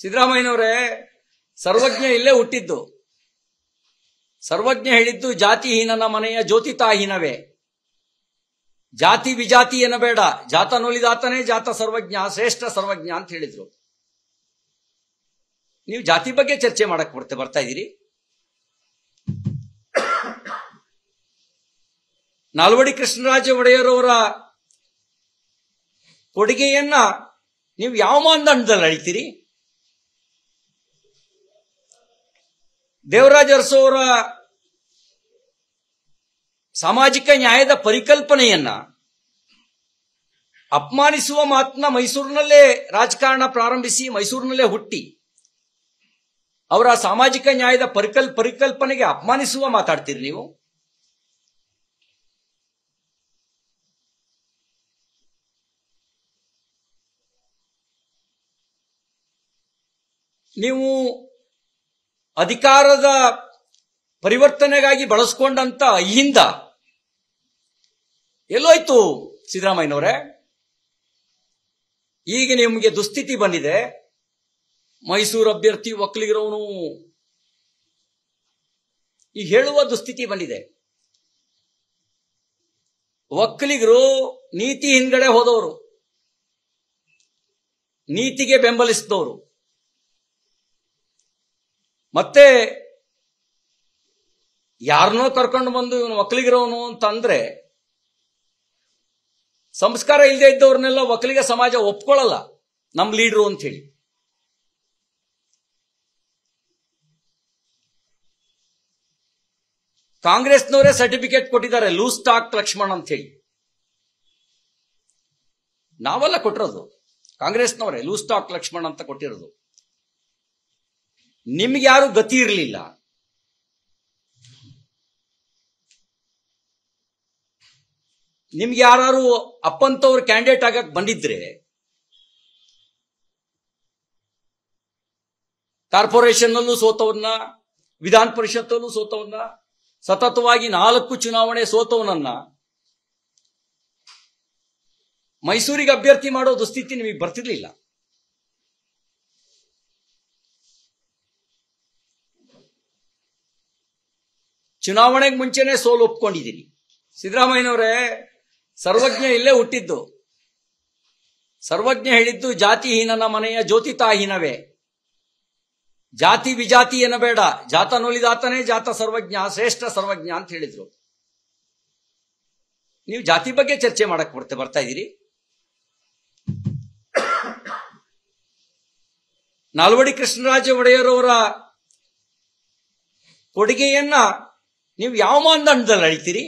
ಸಿದ್ದರಾಮಯ್ಯನವರೇ ಸರ್ವಜ್ಞ ಇಲ್ಲೇ ಹುಟ್ಟಿದ್ದು ಸರ್ವಜ್ಞ ಹೇಳಿದ್ದು ಜಾತಿಹೀನನ ಮನೆಯ ಜ್ಯೋತಿ ತಾಹೀನವೇ ಜಾತಿ ವಿಜಾತಿ ಏನ ಬೇಡ ಜಾತ ನೋಲಿದಾತನೇ ಜಾತ ಸರ್ವಜ್ಞ ಶ್ರೇಷ್ಠ ಸರ್ವಜ್ಞ ಅಂತ ಹೇಳಿದ್ರು ನೀವು ಜಾತಿ ಬಗ್ಗೆ ಚರ್ಚೆ ಮಾಡಕ್ ಬರ್ತೇ ಬರ್ತಾ ಇದ್ದೀರಿ ನಾಲ್ವಡಿ ಕೃಷ್ಣರಾಜ ಅವರ ಕೊಡುಗೆಯನ್ನ ನೀವು ಯಾವ ಮಾನದಂಡದಲ್ಲಿ ಅಳಿತೀರಿ ದೇವರಾಜ ಅರಸೋರ ಸಾಮಾಜಿಕ ನ್ಯಾಯದ ಪರಿಕಲ್ಪನೆಯನ್ನ ಅಪಮಾನಿಸುವ ಮಾತನ್ನ ಮೈಸೂರಿನಲ್ಲೇ ರಾಜಕಾರಣ ಪ್ರಾರಂಭಿಸಿ ಮೈಸೂರಿನಲ್ಲೇ ಹುಟ್ಟಿ ಅವರ ಸಾಮಾಜಿಕ ನ್ಯಾಯದ ಪರಿಕಲ್ ಪರಿಕಲ್ಪನೆಗೆ ಅಪಮಾನಿಸುವ ಮಾತಾಡ್ತೀರಿ ನೀವು ನೀವು ಅಧಿಕಾರದ ಪರಿವರ್ತನೆಗಾಗಿ ಬಳಸ್ಕೊಂಡಂತ ಅಹಿಂದ ಎಲ್ಲೋಯ್ತು ಸಿದ್ದರಾಮಯ್ಯನವರೇ ಈಗ ನಿಮಗೆ ದುಸ್ಥಿತಿ ಬಂದಿದೆ ಮೈಸೂರು ಅಭ್ಯರ್ಥಿ ಒಕ್ಕಲಿಗರವನು ಈ ಹೇಳುವ ದುಸ್ಥಿತಿ ಬಂದಿದೆ ಒಕ್ಕಲಿಗರು ನೀತಿ ಹಿಂದ್ಗಡೆ ಹೋದವರು ನೀತಿಗೆ ಬೆಂಬಲಿಸಿದವರು ಮತ್ತೆ ಯಾರನ್ನೋ ಕರ್ಕೊಂಡು ಬಂದು ಇವನು ಒಕ್ಕಲಿಗಿರೋನು ಅಂತಂದ್ರೆ ಸಂಸ್ಕಾರ ಇಲ್ಲದೆ ಇದ್ದವ್ರನ್ನೆಲ್ಲ ಒಕ್ಕಲಿಗ ಸಮಾಜ ಒಪ್ಕೊಳ್ಳಲ್ಲ ನಮ್ ಲೀಡ್ರು ಅಂತ ಹೇಳಿ ಕಾಂಗ್ರೆಸ್ನವರೇ ಸರ್ಟಿಫಿಕೇಟ್ ಕೊಟ್ಟಿದ್ದಾರೆ ಲೂಸ್ ಟಾಕ್ ಲಕ್ಷ್ಮಣ್ ಅಂತ ಹೇಳಿ ನಾವೆಲ್ಲ ಕೊಟ್ಟಿರೋದು ಕಾಂಗ್ರೆಸ್ನವರೇ ಲೂಸ್ ಟಾಕ್ ಲಕ್ಷ್ಮಣ್ ಅಂತ ಕೊಟ್ಟಿರೋದು ನಿಮ್ಗೆ ಯಾರು ಗತಿ ಇರಲಿಲ್ಲ ನಿಮ್ಗೆ ಯಾರು ಅಪ್ಪಂತವ್ರು ಕ್ಯಾಂಡಿಡೇಟ್ ಆಗಕ್ ಬಂದಿದ್ರೆ ಕಾರ್ಪೊರೇಷನ್ನಲ್ಲೂ ಸೋತವನ್ನ ವಿಧಾನ ಪರಿಷತ್ತಲ್ಲೂ ಸೋತವನ್ನ ಸತತವಾಗಿ ನಾಲ್ಕು ಚುನಾವಣೆ ಸೋತವನನ್ನ ಮೈಸೂರಿಗೆ ಅಭ್ಯರ್ಥಿ ಮಾಡೋ ದುಸ್ಥಿತಿ ನಿಮಗೆ ಬರ್ತಿರ್ಲಿಲ್ಲ ಚುನಾವಣೆಗೆ ಮುಂಚೆನೆ ಸೋಲು ಒಪ್ಕೊಂಡಿದ್ದೀರಿ ಸಿದ್ದರಾಮಯ್ಯನವರೇ ಸರ್ವಜ್ಞ ಇಲ್ಲೇ ಹುಟ್ಟಿದ್ದು ಸರ್ವಜ್ಞ ಹೇಳಿದ್ದು ಜಾತಿಹೀನನ ಮನೆಯ ತಾಹೀನವೇ ಜಾತಿ ವಿಜಾತಿ ಏನ ಬೇಡ ಜಾತ ನೋಲಿದಾತನೇ ಜಾತ ಸರ್ವಜ್ಞ ಶ್ರೇಷ್ಠ ಸರ್ವಜ್ಞ ಅಂತ ಹೇಳಿದ್ರು ನೀವು ಜಾತಿ ಬಗ್ಗೆ ಚರ್ಚೆ ಮಾಡಕ್ ಬರ್ತೆ ಬರ್ತಾ ಇದ್ದೀರಿ ನಾಲ್ವಡಿ ಕೃಷ್ಣರಾಜ ಒಡೆಯರವರ ಕೊಡುಗೆಯನ್ನ ನೀವು ಯಾವ ಮಾನದಂಡದಲ್ಲಿ ಅಳಿತೀರಿ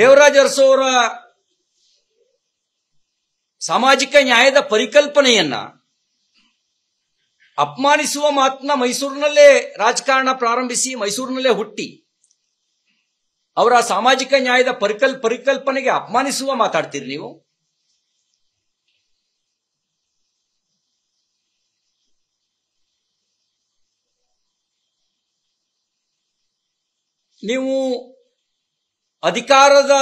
ದೇವರಾಜ ಅರಸೋರ ಸಾಮಾಜಿಕ ನ್ಯಾಯದ ಪರಿಕಲ್ಪನೆಯನ್ನ ಅಪಮಾನಿಸುವ ಮಾತನ್ನ ಮೈಸೂರಿನಲ್ಲೇ ರಾಜಕಾರಣ ಪ್ರಾರಂಭಿಸಿ ಮೈಸೂರಿನಲ್ಲೇ ಹುಟ್ಟಿ ಅವರ ಸಾಮಾಜಿಕ ನ್ಯಾಯದ ಪರಿಕಲ್ ಪರಿಕಲ್ಪನೆಗೆ ಅಪಮಾನಿಸುವ ಮಾತಾಡ್ತೀರಿ ನೀವು ನೀವು ಅಧಿಕಾರದ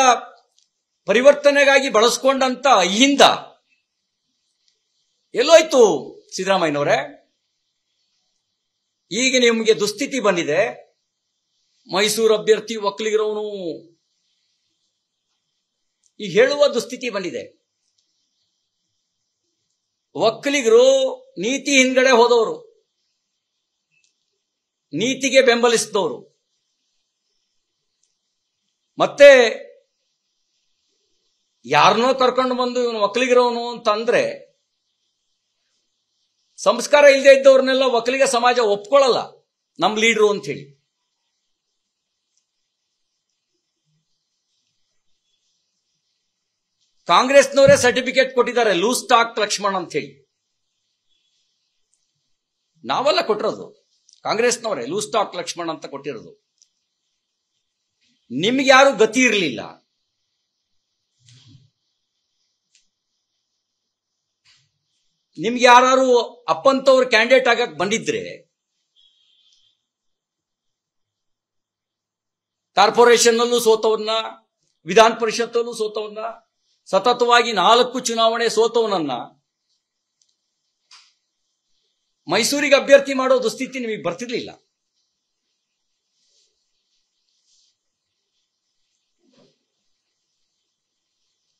ಪರಿವರ್ತನೆಗಾಗಿ ಬಳಸ್ಕೊಂಡಂತ ಅಹಿಂದ ಎಲ್ಲೋಯ್ತು ಸಿದ್ದರಾಮಯ್ಯನವರೇ ಈಗ ನಿಮಗೆ ದುಸ್ಥಿತಿ ಬಂದಿದೆ ಮೈಸೂರು ಅಭ್ಯರ್ಥಿ ಒಕ್ಕಲಿಗರವನು ಈ ಹೇಳುವ ದುಸ್ಥಿತಿ ಬಂದಿದೆ ಒಕ್ಕಲಿಗರು ನೀತಿ ಹಿಂದ್ಗಡೆ ಹೋದವರು ನೀತಿಗೆ ಬೆಂಬಲಿಸಿದವರು ಮತ್ತೆ ಯಾರನ್ನೋ ಕರ್ಕೊಂಡು ಬಂದು ಇವನು ಒಕ್ಕಲಿಗಿರೋನು ಅಂತಂದ್ರೆ ಸಂಸ್ಕಾರ ಇಲ್ಲದೆ ಇದ್ದವ್ರನ್ನೆಲ್ಲ ಒಕ್ಕಲಿಗ ಸಮಾಜ ಒಪ್ಕೊಳ್ಳಲ್ಲ ನಮ್ ಲೀಡ್ರು ಅಂತ ಹೇಳಿ ಕಾಂಗ್ರೆಸ್ನವರೇ ಸರ್ಟಿಫಿಕೇಟ್ ಕೊಟ್ಟಿದ್ದಾರೆ ಲೂಸ್ ಟಾಕ್ ಲಕ್ಷ್ಮಣ್ ಅಂತ ಹೇಳಿ ನಾವೆಲ್ಲ ಕೊಟ್ಟಿರೋದು ಕಾಂಗ್ರೆಸ್ನವರೇ ಲೂಸ್ ಟಾಕ್ ಲಕ್ಷ್ಮಣ್ ಅಂತ ಕೊಟ್ಟಿರೋದು ನಿಮ್ಗೆ ಯಾರು ಗತಿ ಇರಲಿಲ್ಲ ನಿಮ್ಗೆ ಯಾರು ಅಪ್ಪಂತವ್ರು ಕ್ಯಾಂಡಿಡೇಟ್ ಆಗಕ್ ಬಂದಿದ್ರೆ ಕಾರ್ಪೊರೇಷನ್ ಅಲ್ಲೂ ಸೋತವನ್ನ ವಿಧಾನ ಪರಿಷತ್ತಲ್ಲೂ ಸೋತವನ್ನ ಸತತವಾಗಿ ನಾಲ್ಕು ಚುನಾವಣೆ ಸೋತವನನ್ನ ಮೈಸೂರಿಗೆ ಅಭ್ಯರ್ಥಿ ಮಾಡೋ ದುಸ್ಥಿತಿ ನಿಮಗೆ ಬರ್ತಿರ್ಲಿಲ್ಲ